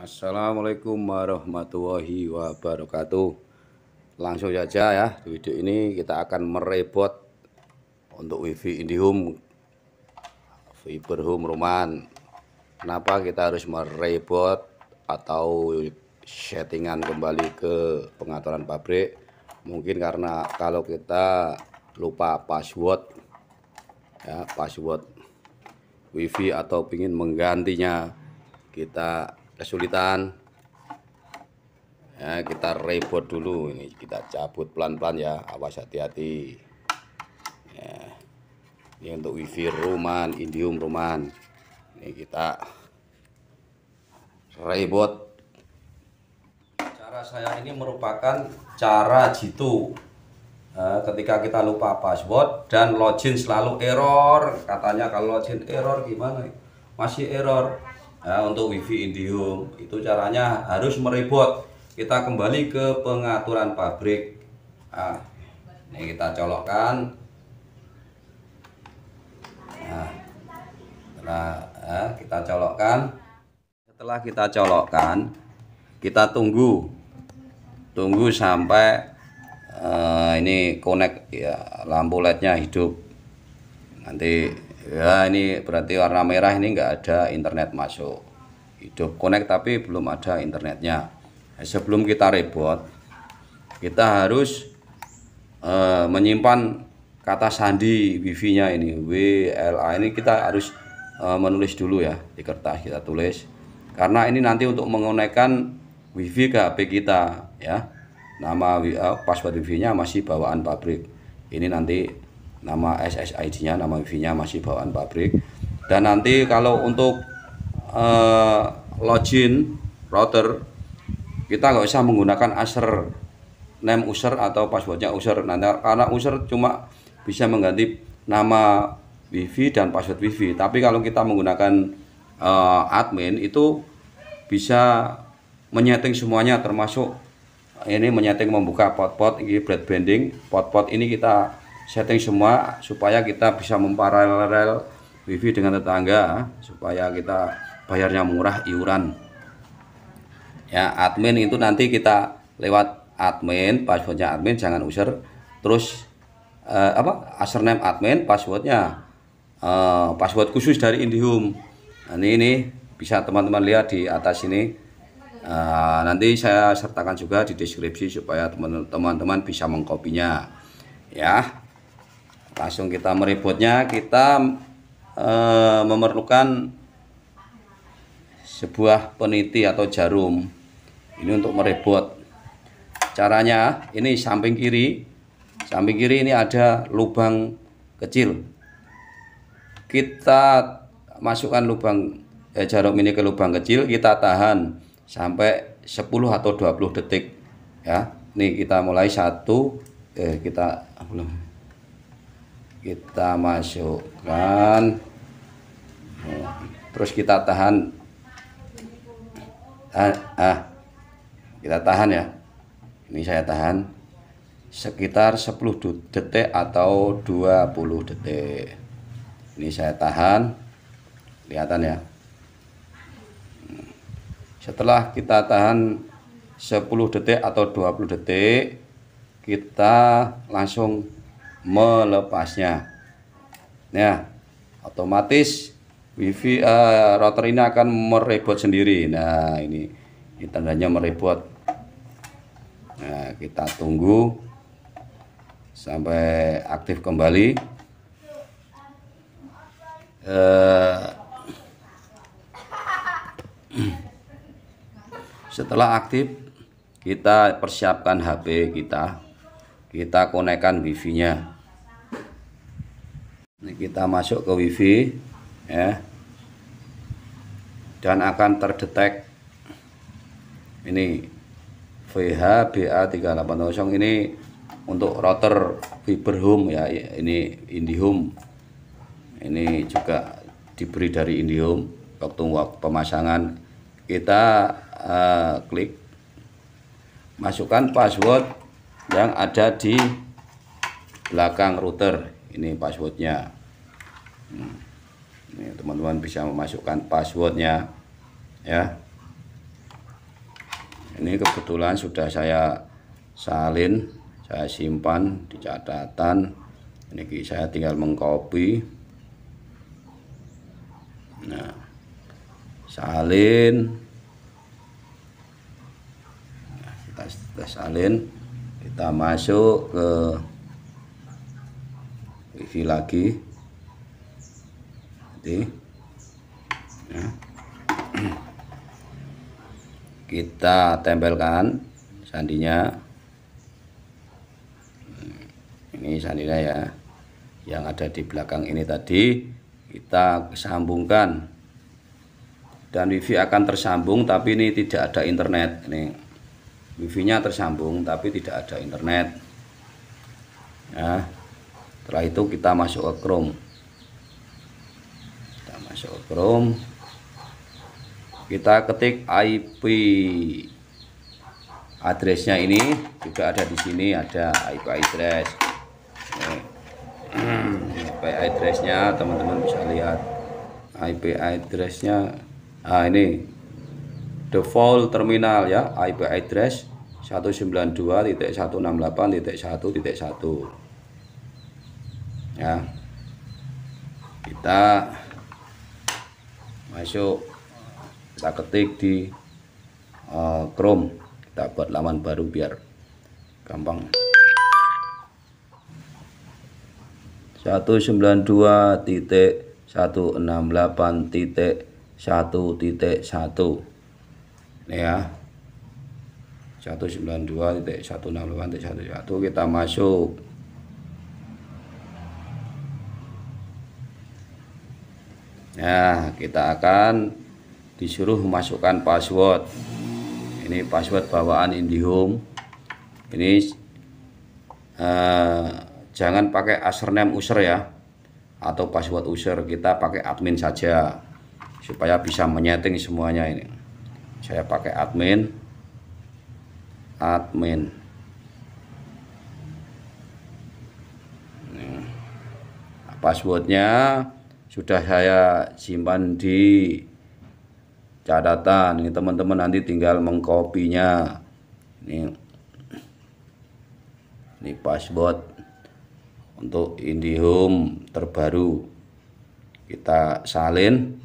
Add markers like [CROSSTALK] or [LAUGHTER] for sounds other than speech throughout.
Assalamualaikum warahmatullahi wabarakatuh Langsung saja ya di video ini kita akan merebot Untuk wifi indihome Fiber home rumahan Kenapa kita harus merebot Atau settingan kembali ke pengaturan pabrik Mungkin karena kalau kita lupa password ya Password wifi atau ingin menggantinya kita kesulitan ya, kita reboot dulu ini kita cabut pelan-pelan ya awas hati-hati ya. ini untuk wifi ruman indium ruman ini kita reboot cara saya ini merupakan cara jitu ya, ketika kita lupa password dan login selalu error katanya kalau login error gimana masih error Ya, untuk wifi Indihome itu caranya harus merebot. Kita kembali ke pengaturan pabrik. Nah, ini kita colokkan. Nah, setelah nah, kita colokkan, setelah kita colokkan, kita tunggu, tunggu sampai uh, ini connect ya lampu lednya hidup. Nanti ya ini berarti warna merah ini nggak ada internet masuk hidup connect tapi belum ada internetnya eh, sebelum kita reboot kita harus uh, menyimpan kata sandi wifi nya ini WLA ini kita harus uh, menulis dulu ya di kertas kita tulis karena ini nanti untuk mengonekkan wifi ke HP kita ya nama uh, password wifi nya masih bawaan pabrik ini nanti nama SSID-nya, nama WiFi-nya masih bawaan pabrik. Dan nanti kalau untuk uh, login router kita nggak usah menggunakan user name user atau passwordnya user. Nanti nah, karena user cuma bisa mengganti nama WiFi dan password WiFi. Tapi kalau kita menggunakan uh, admin itu bisa menyeting semuanya termasuk ini menyeting membuka pot-pot ini broadbanding pot-pot ini kita setting semua supaya kita bisa memparalel wifi dengan tetangga supaya kita bayarnya murah iuran ya admin itu nanti kita lewat admin passwordnya admin jangan user terus eh, apa username admin passwordnya eh, password khusus dari Indihome nah, ini ini bisa teman-teman lihat di atas ini eh, nanti saya sertakan juga di deskripsi supaya teman-teman bisa mengkopinya ya langsung kita merebutnya. kita e, memerlukan sebuah peniti atau jarum ini untuk merebut. caranya ini samping kiri samping kiri ini ada lubang kecil kita masukkan lubang eh, jarum ini ke lubang kecil kita tahan sampai 10 atau 20 detik ya ini kita mulai satu eh, kita belum kita masukkan terus kita tahan ah, ah kita tahan ya ini saya tahan sekitar 10 detik atau 20 detik ini saya tahan kelihatan ya setelah kita tahan 10 detik atau 20 detik kita langsung melepasnya. ya, otomatis wifi uh, router ini akan merebot sendiri. Nah, ini, ini tandanya merebot. Nah, kita tunggu sampai aktif kembali. Uh, [CLEARS THROAT] setelah aktif, kita persiapkan HP kita kita konekkan wifi-nya ini kita masuk ke wifi ya dan akan terdetek ini VHBA380 ini untuk router fiber home ya ini IndiHome ini juga diberi dari IndiHome waktu pemasangan kita uh, klik masukkan password yang ada di belakang router ini passwordnya hmm. ini teman-teman bisa memasukkan passwordnya ya ini kebetulan sudah saya salin saya simpan di catatan ini saya tinggal mengcopy nah salin nah, kita, kita salin kita masuk ke wifi lagi nanti ya. kita tempelkan sandinya ini sandinya ya yang ada di belakang ini tadi kita sambungkan dan wifi akan tersambung tapi ini tidak ada internet ini wifi-nya tersambung tapi tidak ada internet Nah, setelah itu kita masuk ke Chrome kita masuk ke Chrome kita ketik IP addressnya ini juga ada di sini ada IP address IP addressnya teman-teman bisa lihat IP addressnya nah ini default terminal ya IP address 192.168.1.1 ya kita masuk kita ketik di uh, Chrome kita buat laman baru biar gampang 192.168.1.1 ya 192.168.11 kita masuk Nah, kita akan disuruh memasukkan password. Ini password bawaan IndiHome. Ini eh, jangan pakai username user ya atau password user, kita pakai admin saja supaya bisa menyeting semuanya ini. Saya pakai admin admin nah, passwordnya sudah saya simpan di catatan ini teman-teman nanti tinggal mengkopinya ini ini password untuk IndiHome terbaru kita salin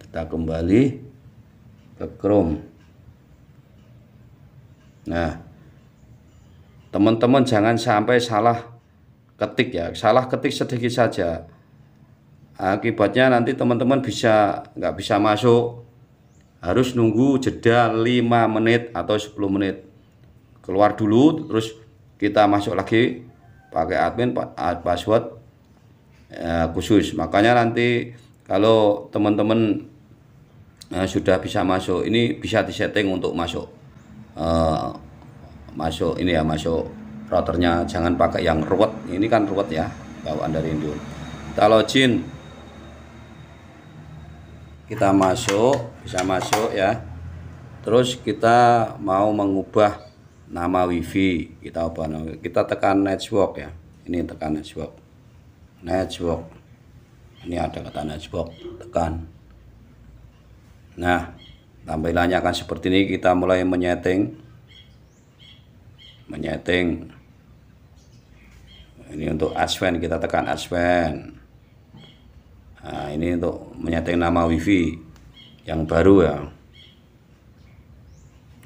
kita kembali ke Chrome Nah, teman-teman jangan sampai salah ketik ya, salah ketik sedikit saja. Akibatnya nanti teman-teman bisa nggak bisa masuk, harus nunggu jeda 5 menit atau 10 menit. Keluar dulu, terus kita masuk lagi pakai admin password eh, khusus. Makanya nanti kalau teman-teman eh, sudah bisa masuk, ini bisa disetting untuk masuk. Eh, masuk ini ya masuk routernya jangan pakai yang ruwet ini kan ruwet ya bawaan dari Indo login kita masuk bisa masuk ya terus kita mau mengubah nama wifi kita ubah kita tekan network ya ini tekan network network ini ada kata network tekan nah tampilannya akan seperti ini kita mulai menyeting menyeting ini untuk advent kita tekan advent nah ini untuk menyeting nama wifi yang baru ya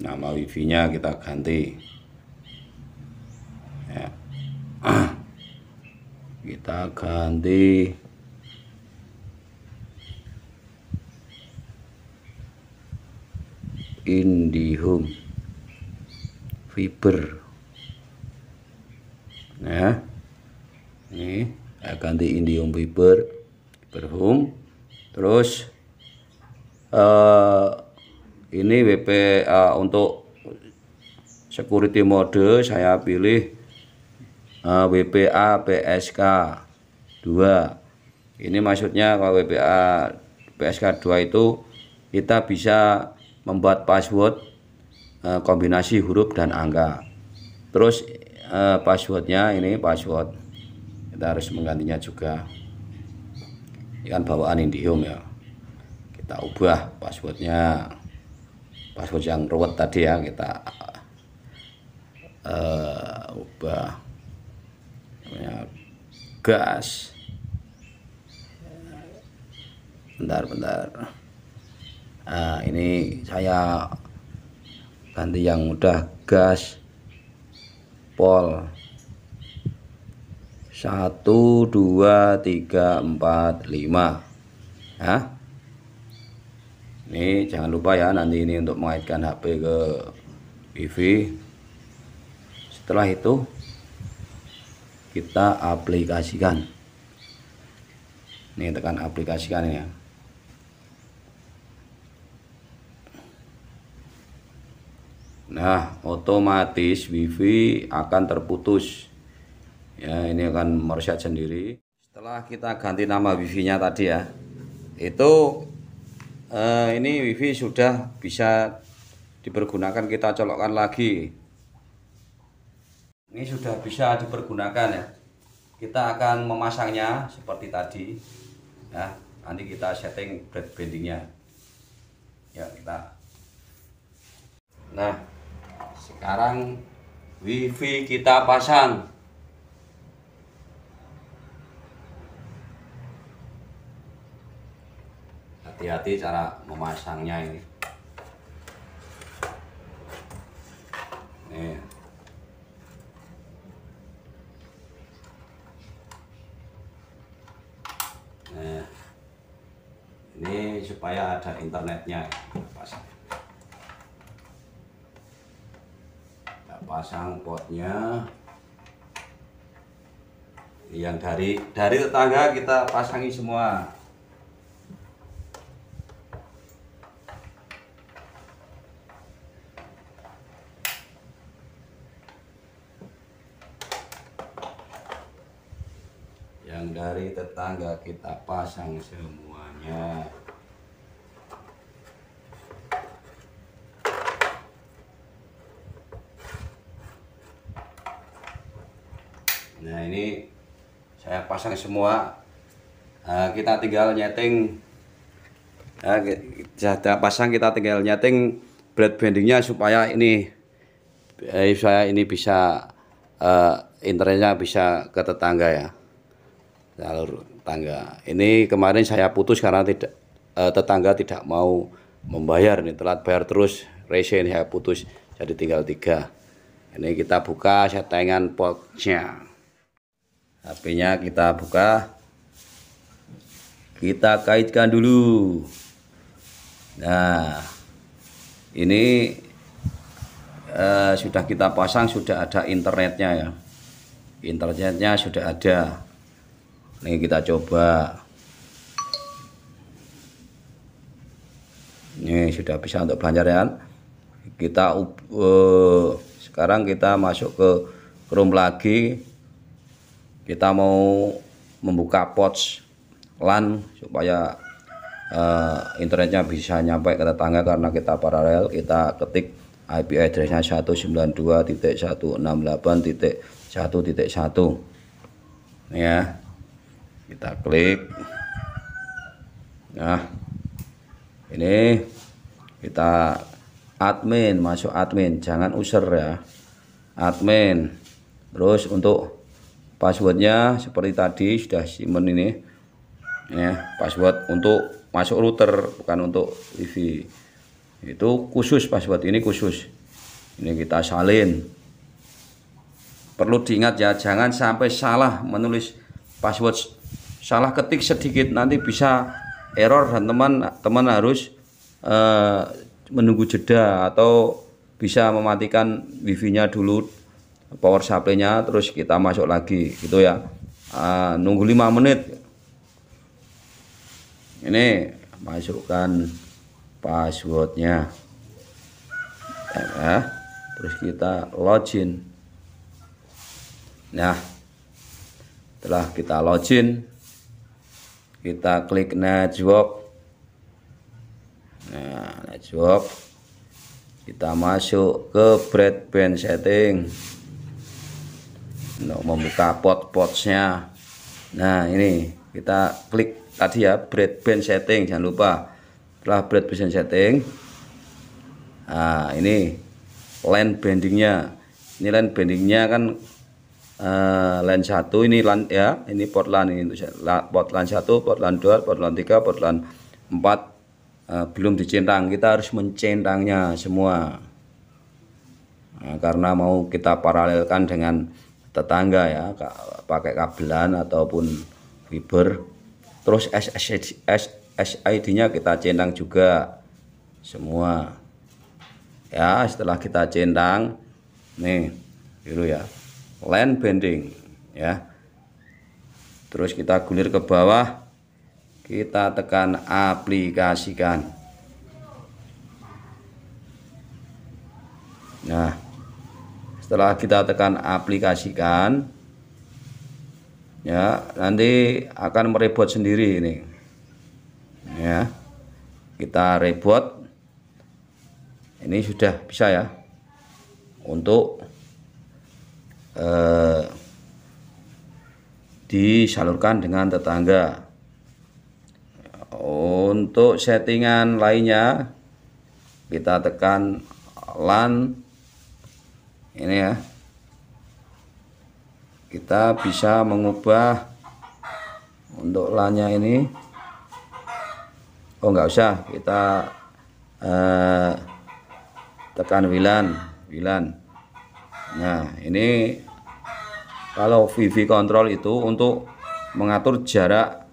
nama wifi nya kita ganti ya. [CLEARS THROAT] kita ganti IndiHome fiber ya ini akan di indium fiber fiber terus uh, ini WPA untuk security mode saya pilih uh, eh, WPA PSK 2 ini maksudnya kalau WPA PSK 2 itu kita bisa membuat password eh, kombinasi huruf dan angka terus eh, passwordnya ini password kita harus menggantinya juga ini kan bawaan indium ya kita ubah passwordnya password yang ruwet tadi ya kita uh, ubah namanya gas bentar bentar nah, ini saya ganti yang udah gas pol 1 2 3 4 5 Ya. ini jangan lupa ya nanti ini untuk mengaitkan HP ke wifi setelah itu kita aplikasikan ini tekan aplikasikan ini ya Nah, otomatis WiFi akan terputus. Ya, ini akan merusak sendiri. Setelah kita ganti nama WiFi-nya tadi ya, itu eh, ini WiFi sudah bisa dipergunakan. Kita colokkan lagi. Ini sudah bisa dipergunakan ya. Kita akan memasangnya seperti tadi. Ya, nanti kita setting bread bendingnya. Ya, kita. Nah, sekarang wifi kita pasang hati-hati cara memasangnya ini nih ini supaya ada internetnya pasang. pasang potnya yang dari dari tetangga kita pasangi semua yang dari tetangga kita pasang semuanya pasang semua nah, kita tinggal nyeting uh, pasang kita tinggal nyeting blade bendingnya supaya ini eh, saya ini bisa uh, internetnya bisa ke tetangga ya jalur tangga ini kemarin saya putus karena tidak uh, tetangga tidak mau membayar ini telat bayar terus resin saya putus jadi tinggal tiga ini kita buka settingan boxnya HP-nya kita buka kita kaitkan dulu nah ini eh, sudah kita pasang sudah ada internetnya ya internetnya sudah ada ini kita coba ini sudah bisa untuk belajar ya kita uh, sekarang kita masuk ke Chrome lagi kita mau membuka pots LAN supaya uh, internetnya bisa nyampe ke tetangga karena kita paralel kita ketik IP addressnya 192.168.1.1 ya kita klik nah ini kita admin masuk admin jangan user ya admin terus untuk passwordnya seperti tadi sudah simen ini ya password untuk masuk router bukan untuk wifi itu khusus password ini khusus ini kita salin perlu diingat ya jangan sampai salah menulis password salah ketik sedikit nanti bisa error dan teman-teman harus eh, menunggu jeda atau bisa mematikan wifi nya dulu power supply-nya terus kita masuk lagi gitu ya ah, nunggu 5 menit ini masukkan passwordnya ya terus kita login nah setelah kita login kita klik network nah network kita masuk ke broadband setting untuk membuka pot-potnya nah ini kita klik tadi ya breadband setting jangan lupa setelah breadband setting nah ini line bendingnya ini line bendingnya kan uh, line 1 ini lan ya ini port lan ini port lan 1 port lan 2 port lan 3 port lan 4 uh, eh, belum dicentang kita harus mencentangnya semua nah, karena mau kita paralelkan dengan tetangga ya pakai kabelan ataupun fiber terus SID-nya kita centang juga semua ya setelah kita centang nih dulu ya land bending ya terus kita gulir ke bawah kita tekan aplikasikan nah setelah kita tekan aplikasikan ya nanti akan merebot sendiri ini ya kita rebot ini sudah bisa ya untuk eh, disalurkan dengan tetangga untuk settingan lainnya kita tekan LAN ini ya kita bisa mengubah untuk lanya ini oh nggak usah kita eh, tekan wilan wilan nah ini kalau VV control itu untuk mengatur jarak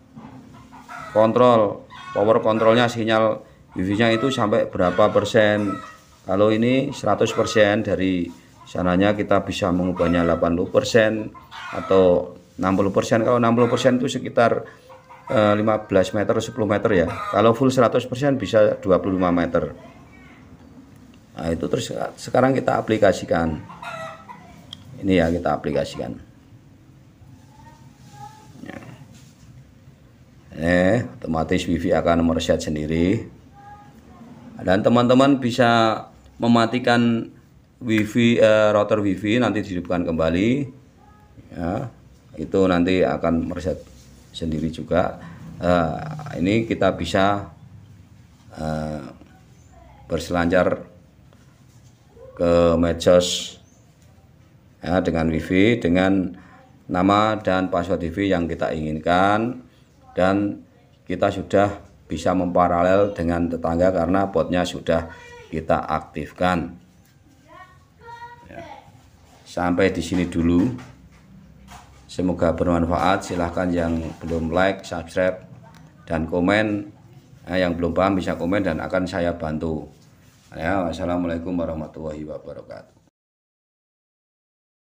kontrol power kontrolnya sinyal VV nya itu sampai berapa persen kalau ini 100% dari Caranya kita bisa mengubahnya 80% atau 60%. Kalau 60% itu sekitar 15 eh, meter 10 meter ya. Kalau full 100% bisa 25 meter. Nah, itu terus sekarang kita aplikasikan. Ini ya kita aplikasikan. Ya. Eh, otomatis wifi akan mereset sendiri. Dan teman-teman bisa mematikan wifi eh, router wifi nanti dihidupkan kembali ya itu nanti akan mereset sendiri juga uh, ini kita bisa uh, berselancar ke medsos ya dengan wifi dengan nama dan password wifi yang kita inginkan dan kita sudah bisa memparalel dengan tetangga karena botnya sudah kita aktifkan. Sampai di sini dulu. Semoga bermanfaat. Silahkan yang belum like, subscribe, dan komen. Nah, yang belum paham bisa komen dan akan saya bantu. Ya, wassalamualaikum warahmatullahi wabarakatuh.